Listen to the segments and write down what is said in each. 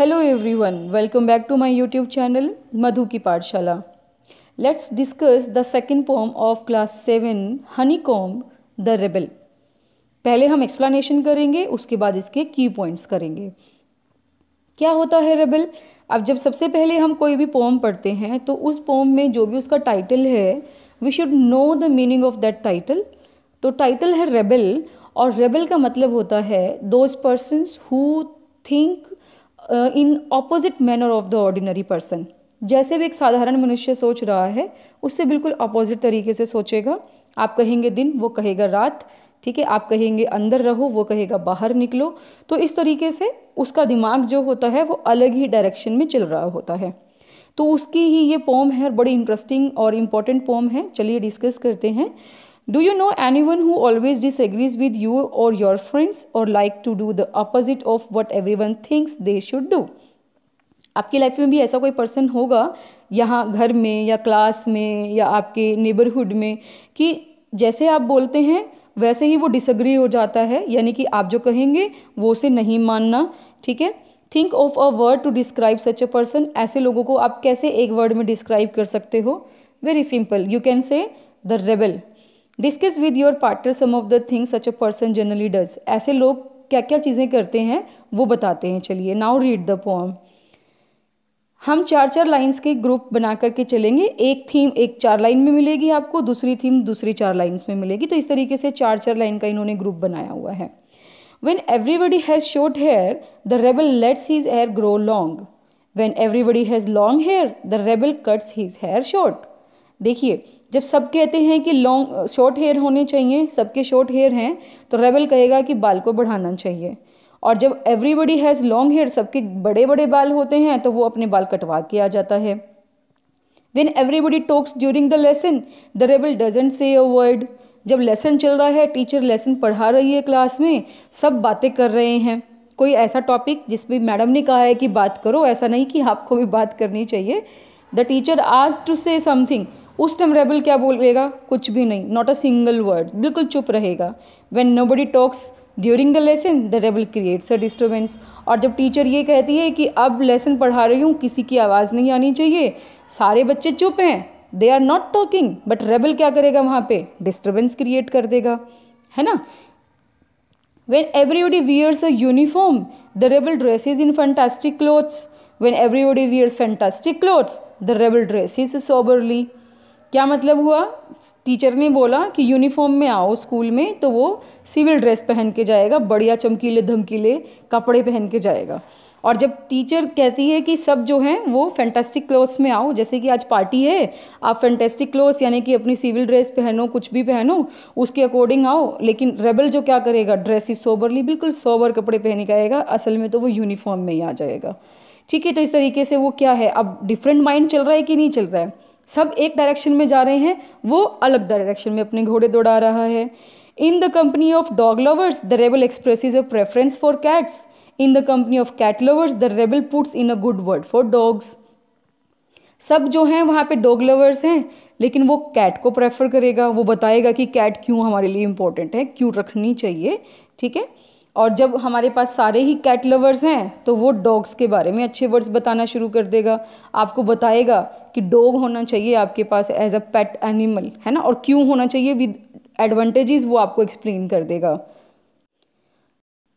Hello everyone welcome back to my YouTube channel Madhu की पाठशाला let's discuss the second poem of class seven honeycomb the rebel पहले हम explanation करेंगे उसके बाद इसके की पॉइंट्स करेंगे क्या होता है रेबल अब जब सबसे पहले हम कोई भी पोम पढ़ते हैं तो उस पोम में जो भी उसका टाइटल है we should know the meaning of that title तो टाइटल है रेबल और रेबल का मतलब होता है those persons who think in opposite manner of the ordinary person जैसे भी एक साधारण मनुष्य सोच रहा है उससे बिल्कुल अपोजिट तरीके से सोचेगा आप कहेंगे दिन वो कहेगा रात ठीक है आप कहेंगे अंदर रहो वो कहेगा बाहर निकलो तो इस तरीके से उसका दिमाग जो होता है वो अलग ही डायरेक्शन में चल रहा होता है तो उसकी ही ये पोम है बड़ी इंटरेस्टिंग और इम्पॉर्टेंट पोम है चलिए डिस्कस करते हैं do you know anyone anyone always always with you और योर फ्रेंड्स और like to do the opposite of what everyone thinks they should do आपकी लाइफ में भी ऐसा कोई पर्सन होगा यहाँ घर में या क्लास में या आपके नेबरहुड में कि जैसे आप बोलते हैं वैसे ही वो डिसग्री हो जाता है यानी कि आप जो कहेंगे वो उसे नहीं मानना ठीक है think of a word to describe such a person ऐसे लोगों को आप कैसे एक वर्ड में डिस्क्राइब कर सकते हो very simple you can say the rebel discuss with your partner some of the things such a person generally does ऐसे लोग क्या क्या चीज़ें करते हैं वो बताते हैं चलिए नाउ रीड द पोम हम चार चार लाइंस के ग्रुप बना करके चलेंगे एक थीम एक चार लाइन में मिलेगी आपको दूसरी थीम दूसरी चार लाइन्स में मिलेगी तो इस तरीके से चार चार लाइन का इन्होंने ग्रुप बनाया हुआ है when everybody has short hair the rebel lets his hair grow long when everybody has long hair the rebel cuts his hair short देखिए जब सब कहते हैं कि लॉन्ग शॉर्ट हेयर होने चाहिए सबके शॉर्ट हेयर हैं तो रेबल कहेगा कि बाल को बढ़ाना चाहिए और जब एवरीबडी हैज़ लॉन्ग हेयर सबके बड़े बड़े बाल होते हैं तो वो अपने बाल कटवा के आ जाता है when everybody talks during the lesson the rebel doesn't say a word जब लेसन चल रहा है टीचर लेसन पढ़ा रही है क्लास में सब बातें कर रहे हैं कोई ऐसा टॉपिक जिस पर मैडम ने कहा है कि बात करो ऐसा नहीं कि आपको भी बात करनी चाहिए द टीचर आज टू से समथिंग उस टाइम रेबल क्या बोलेगा कुछ भी नहीं नॉट अ सिंगल वर्ड बिल्कुल चुप रहेगा when nobody talks during the lesson the rebel creates a disturbance और जब टीचर ये कहती है कि अब लेसन पढ़ा रही हूँ किसी की आवाज़ नहीं आनी चाहिए सारे बच्चे चुप हैं they are not talking but rebel क्या करेगा वहाँ पे डिस्टर्बेंस क्रिएट कर देगा है ना when everybody wears a uniform the rebel dresses in fantastic clothes when everybody wears fantastic clothes the rebel dresses soberly क्या मतलब हुआ टीचर ने बोला कि यूनिफॉर्म में आओ स्कूल में तो वो सिविल ड्रेस पहन के जाएगा बढ़िया चमकीले धमकीले कपड़े पहन के जाएगा और जब टीचर कहती है कि सब जो हैं वो फैंटेस्टिक क्लोथ्स में आओ जैसे कि आज पार्टी है आप फैंटेस्टिक क्लोथ्स यानी कि अपनी सिविल ड्रेस पहनो कुछ भी पहनो उसके अकॉर्डिंग आओ लेकिन रेबल जो क्या करेगा ड्रेस ही सोबरली बिल्कुल सोबर कपड़े पहने के आएगा असल में तो वो यूनिफॉर्म में ही आ जाएगा ठीक है तो इस तरीके से वो क्या है अब डिफरेंट माइंड चल रहा है कि नहीं चल रहा है सब एक डायरेक्शन में जा रहे हैं वो अलग डायरेक्शन में अपने घोड़े दौड़ा रहा है in the company of dog lovers the rebel express is a preference for cats in the company of cat lovers the rebel puts in a good word for dogs सब जो हैं वहाँ पे डॉग लवर्स हैं लेकिन वो cat को prefer करेगा वो बताएगा कि कैट क्यों हमारे लिए इम्पोर्टेंट है क्यों रखनी चाहिए ठीक है और जब हमारे पास सारे ही कैट लवर्स हैं तो वो डॉग्स के बारे में अच्छे वर्ड्स बताना शुरू कर देगा आपको बताएगा कि डॉग होना चाहिए आपके पास एज अ पेट एनिमल है ना और क्यों होना चाहिए विद एडवांटेजेस वो आपको एक्सप्लेन कर देगा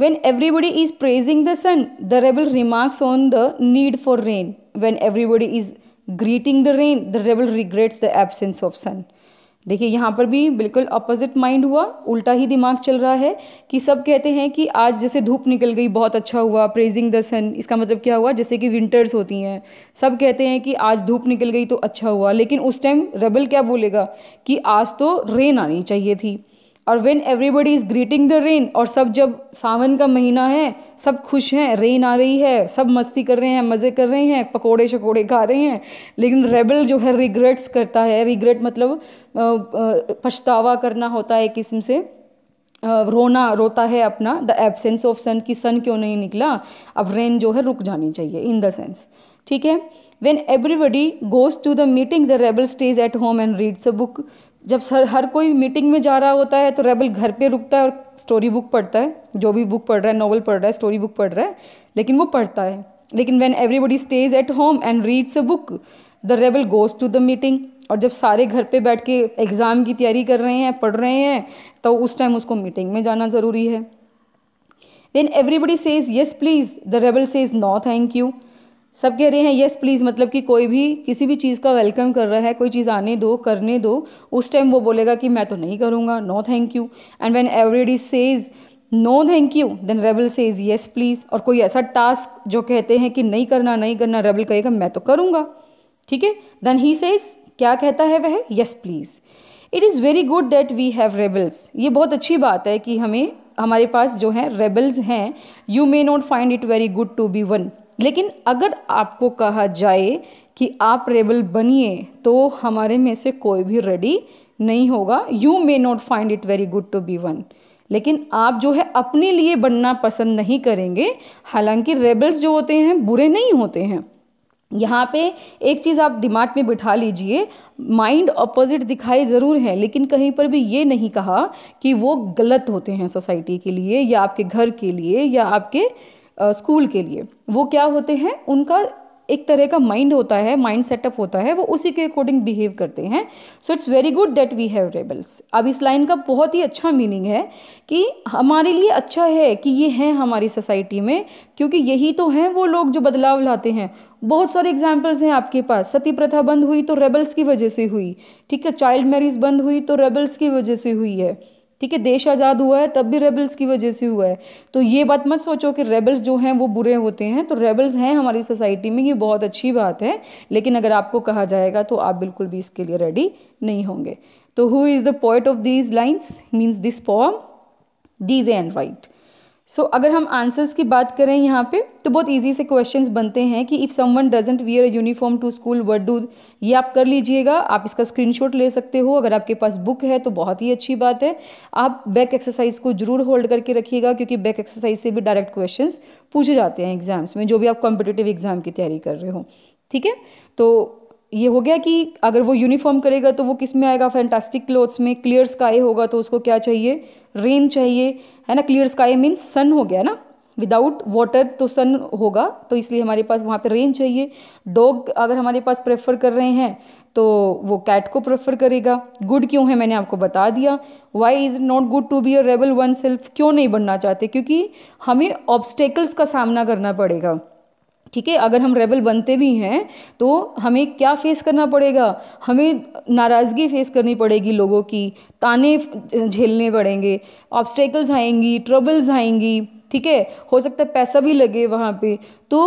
when everybody is praising the sun the rebel remarks on the need for rain when everybody is greeting the rain the rebel regrets the absence of sun देखिए यहाँ पर भी बिल्कुल अपोजिट माइंड हुआ उल्टा ही दिमाग चल रहा है कि सब कहते हैं कि आज जैसे धूप निकल गई बहुत अच्छा हुआ प्रेजिंग द सन इसका मतलब क्या हुआ जैसे कि विंटर्स होती हैं सब कहते हैं कि आज धूप निकल गई तो अच्छा हुआ लेकिन उस टाइम रबल क्या बोलेगा कि आज तो रेन आनी चाहिए थी और when everybody is greeting the rain और सब जब सावन का महीना है सब खुश हैं रेन आ रही है सब मस्ती कर रहे हैं मज़े कर रहे हैं पकोड़े शकोड़े खा रहे हैं लेकिन रेबल जो है रिग्रेट्स करता है रिग्रेट मतलब पछतावा करना होता है किस्म से रोना रोता है अपना द एबसेंस ऑफ सन कि सन क्यों नहीं निकला अब रेन जो है रुक जानी चाहिए इन द सेंस ठीक है when everybody goes to the meeting the rebel stays at home and reads a book जब सर हर कोई मीटिंग में जा रहा होता है तो रेबल घर पे रुकता है और स्टोरी बुक पढ़ता है जो भी बुक पढ़ रहा है नॉवल पढ़ रहा है स्टोरी बुक पढ़ रहा है लेकिन वो पढ़ता है लेकिन when everybody stays at home and reads a book the rebel goes to the meeting और जब सारे घर पे बैठ के एग्ज़ाम की तैयारी कर रहे हैं पढ़ रहे हैं तो उस टाइम उसको मीटिंग में जाना ज़रूरी है when everybody says yes please the rebel says no thank you सब कह रहे हैं येस प्लीज़ मतलब कि कोई भी किसी भी चीज़ का वेलकम कर रहा है कोई चीज़ आने दो करने दो उस टाइम वो बोलेगा कि मैं तो नहीं करूँगा no thank you and when everybody says no thank you then rebel say is yes please और कोई ऐसा टास्क जो कहते हैं कि नहीं करना नहीं करना रेबल कहेगा मैं तो करूँगा ठीक है देन ही सेज क्या कहता है वह yes please it is very good that we have rebels ये बहुत अच्छी बात है कि हमें हमारे पास जो है रेबल्स हैं you may not find it very good to be one लेकिन अगर आपको कहा जाए कि आप रेबल बनिए तो हमारे में से कोई भी रेडी नहीं होगा you may not find it very good to be one लेकिन आप जो है अपने लिए बनना पसंद नहीं करेंगे हालांकि रेबल्स जो होते हैं बुरे नहीं होते हैं यहाँ पे एक चीज़ आप दिमाग में बिठा लीजिए माइंड अपोजिट दिखाए ज़रूर हैं लेकिन कहीं पर भी ये नहीं कहा कि वो गलत होते हैं सोसाइटी के लिए या आपके घर के लिए या आपके स्कूल के लिए वो क्या होते हैं उनका एक तरह का माइंड होता है माइंड सेटअप होता है वो उसी के अकॉर्डिंग बिहेव करते हैं so it's very good that we have rebels अब इस लाइन का बहुत ही अच्छा मीनिंग है कि हमारे लिए अच्छा है कि ये हैं हमारी सोसाइटी में क्योंकि यही तो हैं वो लोग जो बदलाव लाते हैं बहुत सारे एग्जाम्पल्स हैं आपके पास सती प्रथा बंद हुई तो रेबल्स की वजह से हुई ठीक है चाइल्ड मैरिज बंद हुई तो रेबल्स की वजह से हुई है ठीक है देश आज़ाद हुआ है तब भी रेबल्स की वजह से हुआ है तो ये बात मत सोचो कि रेबल्स जो हैं वो बुरे होते हैं तो रेबल्स हैं हमारी सोसाइटी में ये बहुत अच्छी बात है लेकिन अगर आपको कहा जाएगा तो आप बिल्कुल भी इसके लिए रेडी नहीं होंगे तो who is the point of these lines means this form these and right so so, अगर हम आंसर्स की बात करें यहाँ पे तो बहुत इजी से क्वेश्चंस बनते हैं कि if someone doesn't wear a uniform to school what do ये आप कर लीजिएगा आप इसका स्क्रीनशॉट ले सकते हो अगर आपके पास बुक है तो बहुत ही अच्छी बात है आप बैक एक्सरसाइज को जरूर होल्ड करके रखिएगा क्योंकि बैक एक्सरसाइज से भी डायरेक्ट क्वेश्चन पूछे जाते हैं एग्जाम्स में जो भी आप कॉम्पिटेटिव एग्जाम की तैयारी कर रहे हो ठीक है तो ये हो गया कि अगर वो यूनिफॉर्म करेगा तो वो किस में आएगा फैंटास्टिक क्लोथ्स में क्लियर स्काई होगा तो उसको क्या चाहिए रेन चाहिए है ना क्लियर स्काई मीन्स सन हो गया ना विदाउट वाटर तो सन होगा तो इसलिए हमारे पास वहाँ पे रेन चाहिए डॉग अगर हमारे पास प्रेफर कर रहे हैं तो वो कैट को प्रेफर करेगा गुड क्यों है मैंने आपको बता दिया why is not good to be a rebel oneself क्यों नहीं बनना चाहते क्योंकि हमें ऑब्स्टेकल्स का सामना करना पड़ेगा ठीक है अगर हम रेबल बनते भी हैं तो हमें क्या फेस करना पड़ेगा हमें नाराज़गी फेस करनी पड़ेगी लोगों की ताने झेलने पड़ेंगे ऑब्स्टेकल्स आएंगी ट्रबल्स आएंगी ठीक है हो सकता है पैसा भी लगे वहाँ पे तो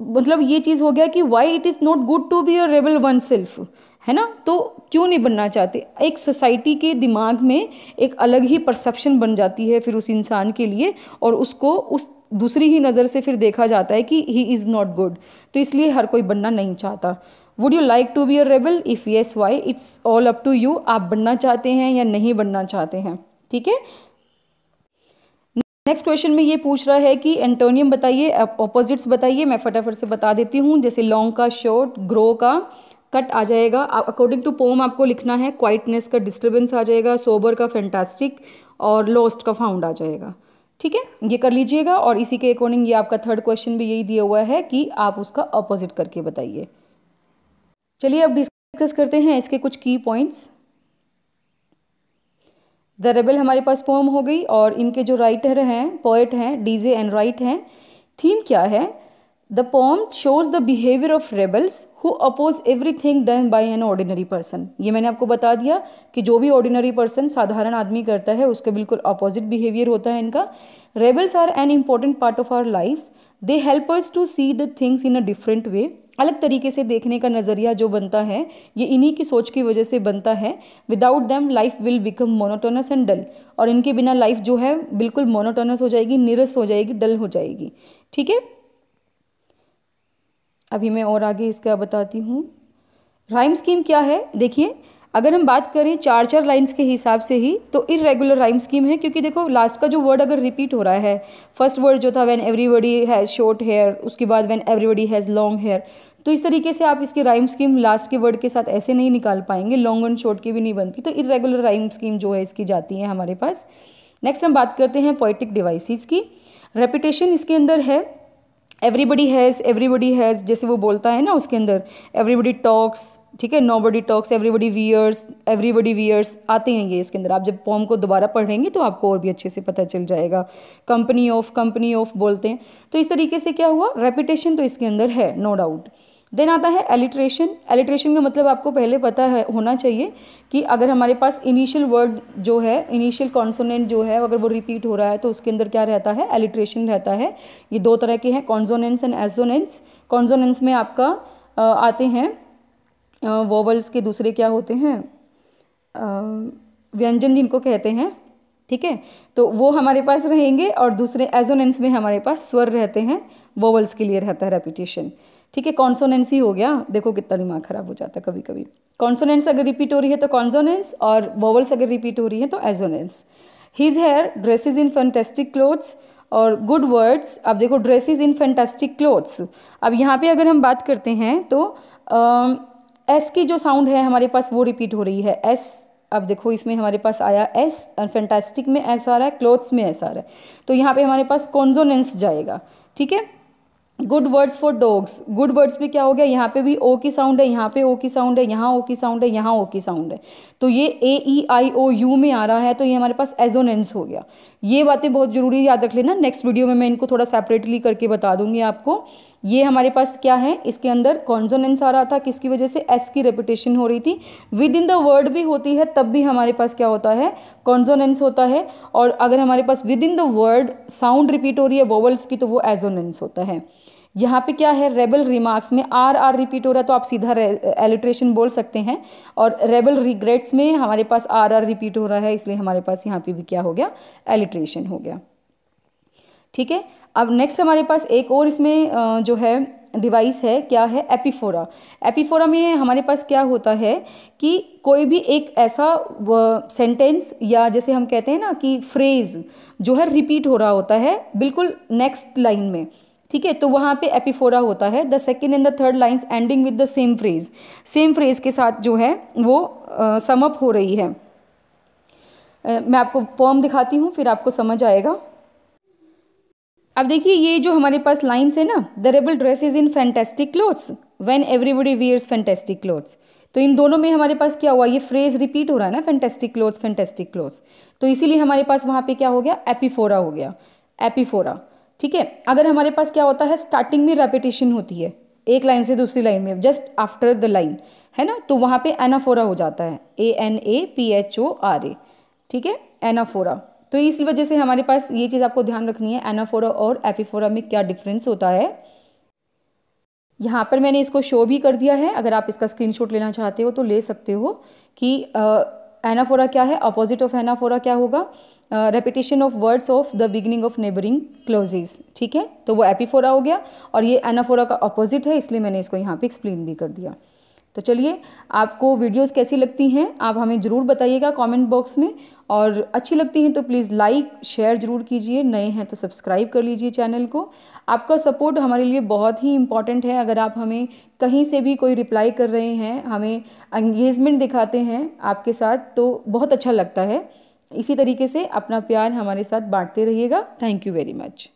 मतलब ये चीज़ हो गया कि why it is not good to be a rebel oneself है ना तो क्यों नहीं बनना चाहते एक सोसाइटी के दिमाग में एक अलग ही परसेप्शन बन जाती है फिर उस इंसान के लिए और उसको उस दूसरी ही नज़र से फिर देखा जाता है कि ही इज़ नॉट गुड तो इसलिए हर कोई बनना नहीं चाहता would you like to be a rebel if yes why it's all up to you आप बनना चाहते हैं या नहीं बनना चाहते हैं ठीक है नेक्स्ट क्वेश्चन में ये पूछ रहा है कि एंटोनियम बताइए ऑपोजिट्स बताइए मैं फटाफट से बता देती हूँ जैसे लॉन्ग का शॉर्ट ग्रो का कट आ जाएगा अकॉर्डिंग टू पोम आपको लिखना है क्वाइटनेस का डिस्टर्बेंस आ जाएगा सोबर का फैंटास्टिक और लॉस्ट का फाउंड आ जाएगा ठीक है ये कर लीजिएगा और इसी के अकॉर्डिंग ये आपका थर्ड क्वेश्चन भी यही दिया हुआ है कि आप उसका अपोजिट करके बताइए चलिए अब डिस्कस करते हैं इसके कुछ की पॉइंट्स द रेबल हमारे पास पोम हो गई और इनके जो राइटर हैं पोएट हैं डीजे एंड राइट हैं थीम क्या है The poem shows the behavior of rebels who oppose everything done by an ordinary person. ये मैंने आपको बता दिया कि जो भी ordinary person साधारण आदमी करता है उसके बिल्कुल opposite behavior होता है इनका Rebels are an important part of our lives. They help us to see the things in a different way. अलग तरीके से देखने का नज़रिया जो बनता है ये इन्हीं की सोच की वजह से बनता है without them life will become monotonous and dull और इनके बिना लाइफ जो है बिल्कुल मोनोटोनस हो जाएगी नीरस हो जाएगी डल हो जाएगी ठीक है अभी मैं और आगे इसका बताती हूँ राइम स्कीम क्या है देखिए अगर हम बात करें चार चार लाइंस के हिसाब से ही तो इरेगुलर राइम स्कीम है क्योंकि देखो लास्ट का जो वर्ड अगर रिपीट हो रहा है फर्स्ट वर्ड जो था when everybody has short hair उसके बाद when everybody has long hair तो इस तरीके से आप इसके राइम स्कीम लास्ट के वर्ड के साथ ऐसे नहीं निकाल पाएंगे लॉन्ग एंड शॉर्ट की भी नहीं बनती तो इरेगुलर राइम स्कीम जो है इसकी जाती है हमारे पास नेक्स्ट हम बात करते हैं पोइटिक डिवाइसिस की रेपिटेशन इसके अंदर है एवरीबडी हैज़ एवरीबडी हैज़ जैसे वो बोलता है ना उसके अंदर एवरीबडी टॉक्स ठीक है nobody talks everybody wears everybody wears आते हैं ये इसके अंदर आप जब पॉम को दोबारा पढ़ेंगे तो आपको और भी अच्छे से पता चल जाएगा कंपनी ऑफ कंपनी ऑफ बोलते हैं तो इस तरीके से क्या हुआ रेपिटेशन तो इसके अंदर है नो no डाउट देन आता है एलिट्रेशन एलिट्रेशन का मतलब आपको पहले पता है होना चाहिए कि अगर हमारे पास इनिशियल वर्ड जो है इनिशियल कॉन्सोनेंट जो है अगर वो रिपीट हो रहा है तो उसके अंदर क्या रहता है एलिट्रेशन रहता है ये दो तरह के हैं कॉन्जोनेंस एंड एजोनेंस कॉन्जोनेंस में आपका आ, आते हैं वोवल्स के दूसरे क्या होते हैं व्यंजन जिनको कहते हैं ठीक है तो वो हमारे पास रहेंगे और दूसरे एजोनेंस में हमारे पास स्वर रहते हैं वोवल्स के लिए रहता है रेपिटेशन ठीक है कॉन्सोनेंस ही हो गया देखो कितना दिमाग खराब हो जाता है कभी कभी कॉन्सोनेंस अगर रिपीट हो रही है तो कॉन्सोनेंस और वोवल्स अगर रिपीट हो रही है तो assonance his hair dresses in fantastic clothes और गुड वर्ड्स अब देखो ड्रेसिज इन फैंटेस्टिक क्लोथ्स अब यहाँ पे अगर हम बात करते हैं तो एस की जो साउंड है हमारे पास वो रिपीट हो रही है एस अब देखो इसमें हमारे पास आया एस फैंटेस्टिक में एस आ रहा है क्लोथ्स में एस आ रहा है तो यहाँ पे हमारे पास कॉन्जोनेंस जाएगा ठीक है good words for dogs good words भी क्या हो गया यहाँ पे भी ओ की साउंड है यहाँ पे ओ की साउंड है यहाँ ओ की साउंड है यहाँ ओ की साउंड है तो ये ए ई आई ओ यू में आ रहा है तो ये हमारे पास एजोनेंस हो गया ये बातें बहुत ज़रूरी याद रख लेना नेक्स्ट वीडियो में मैं इनको थोड़ा सेपरेटली करके बता दूंगी आपको ये हमारे पास क्या है इसके अंदर कॉन्जोनेंस आ रहा था किसकी वजह से एस की रेपिटेशन हो रही थी विद इन द वर्ड भी होती है तब भी हमारे पास क्या होता है कॉन्जोनेंस होता है और अगर हमारे पास within the word sound repeat हो रही है वोवल्स की तो वो एजोनेंस होता है यहाँ पे क्या है रेबल रिमार्क्स में आर आर रिपीट हो रहा है तो आप सीधा एलिट्रेशन बोल सकते हैं और रेबल रिग्रेट्स में हमारे पास आर आर रिपीट हो रहा है इसलिए हमारे पास यहाँ पे भी क्या हो गया एलिट्रेशन हो गया ठीक है अब नेक्स्ट हमारे पास एक और इसमें जो है डिवाइस है क्या है एपिफोरा एपिफोरा में हमारे पास क्या होता है कि कोई भी एक ऐसा सेंटेंस या जैसे हम कहते हैं ना कि फ्रेज़ जो है रिपीट हो रहा होता है बिल्कुल नेक्स्ट लाइन में ठीक है तो वहाँ पे एपिफोरा होता है the second and the third lines ending with the same phrase same phrase के साथ जो है वो समअप हो रही है मैं आपको पॉम दिखाती हूँ फिर आपको समझ आएगा अब देखिए ये जो हमारे पास लाइन्स है ना the rebel dress is in fantastic clothes when everybody wears fantastic clothes तो इन दोनों में हमारे पास क्या हुआ ये फ्रेज रिपीट हो रहा है ना फैंटेस्टिक क्लोथ्स फैंटेस्टिक क्लोथ्स तो इसीलिए हमारे पास वहाँ पे क्या हो गया एपिफोरा हो गया एपिफोरा ठीक है अगर हमारे पास क्या होता है स्टार्टिंग में रेपिटेशन होती है एक लाइन से दूसरी लाइन में जस्ट आफ्टर द लाइन है ना तो वहाँ पे एनाफोरा हो जाता है A N A P H O R A ठीक है एनाफोरा तो इस वजह से हमारे पास ये चीज़ आपको ध्यान रखनी है एनाफोरा और एपीफोरा में क्या डिफरेंस होता है यहाँ पर मैंने इसको शो भी कर दिया है अगर आप इसका स्क्रीनशॉट लेना चाहते हो तो ले सकते हो कि आ, एनाफोरा क्या है अपोजिट ऑफ एनाफोरा क्या होगा repetition of words of the beginning of neighbouring clauses ठीक है तो वो एपीफोरा हो गया और ये एनाफोरा का अपोजिट है इसलिए मैंने इसको यहाँ पे एक्सप्लेन भी कर दिया तो चलिए आपको वीडियोस कैसी लगती हैं आप हमें ज़रूर बताइएगा कमेंट बॉक्स में और अच्छी लगती हैं तो प्लीज़ लाइक शेयर ज़रूर कीजिए नए हैं तो सब्सक्राइब कर लीजिए चैनल को आपका सपोर्ट हमारे लिए बहुत ही इंपॉर्टेंट है अगर आप हमें कहीं से भी कोई रिप्लाई कर रहे हैं हमें एंगेजमेंट दिखाते हैं आपके साथ तो बहुत अच्छा लगता है इसी तरीके से अपना प्यार हमारे साथ बांटते रहिएगा थैंक यू वेरी मच